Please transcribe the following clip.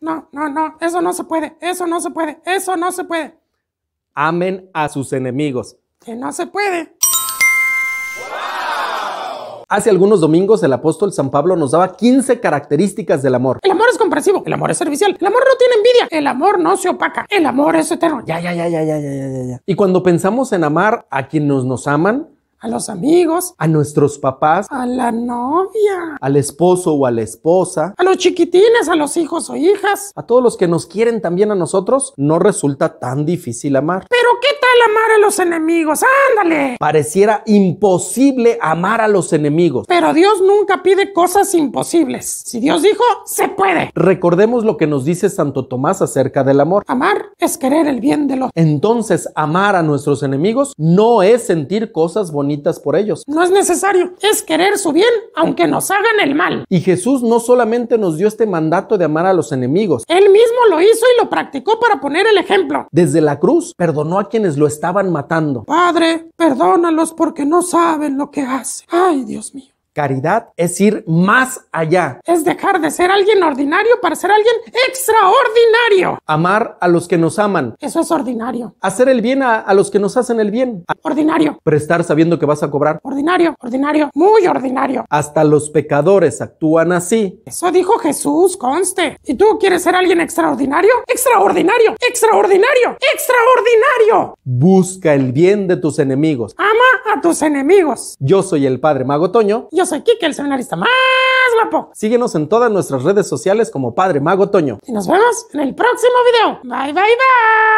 no, no, no, eso no se puede, eso no se puede, eso no se puede. Amen a sus enemigos. Que no se puede. Hace algunos domingos el apóstol San Pablo nos daba 15 características del amor. El amor es comprensivo, el amor es servicial, el amor no tiene envidia, el amor no se opaca, el amor es eterno. Ya, ya, ya, ya, ya, ya, ya, ya. Y cuando pensamos en amar a quienes nos aman, a los amigos, a nuestros papás, a la novia, al esposo o a la esposa, a los chiquitines, a los hijos o hijas, a todos los que nos quieren también a nosotros, no resulta tan difícil amar. Pero qué tal amar a los enemigos, ándale. Pareciera imposible amar a los enemigos. Pero Dios nunca pide cosas imposibles. Si Dios dijo, se puede. Recordemos lo que nos dice Santo Tomás acerca del amor. Amar es querer el bien de los Entonces, amar a nuestros enemigos no es sentir cosas bonitas no es necesario, es querer su bien, aunque nos hagan el mal. Y Jesús no solamente nos dio este mandato de amar a los enemigos, Él mismo lo hizo y lo practicó para poner el ejemplo. Desde la cruz perdonó a quienes lo estaban matando. Padre, perdónalos porque no saben lo que hacen. Ay, Dios mío. Caridad es ir más allá. Es dejar de ser alguien ordinario para ser alguien extraordinario. Amar a los que nos aman. Eso es ordinario. Hacer el bien a, los que nos hacen el bien. Ordinario. Prestar sabiendo que vas a cobrar. Ordinario, ordinario, muy ordinario. Hasta los pecadores actúan así. Eso dijo Jesús, conste. ¿Y tú quieres ser alguien extraordinario? Extraordinario, extraordinario, extraordinario. Busca el bien de tus enemigos tus enemigos. Yo soy el padre Mago Toño. Yo soy Kike, el seminarista más guapo. Síguenos en todas nuestras redes sociales como Padre Mago Toño. Y nos vemos en el próximo video. Bye, bye, bye.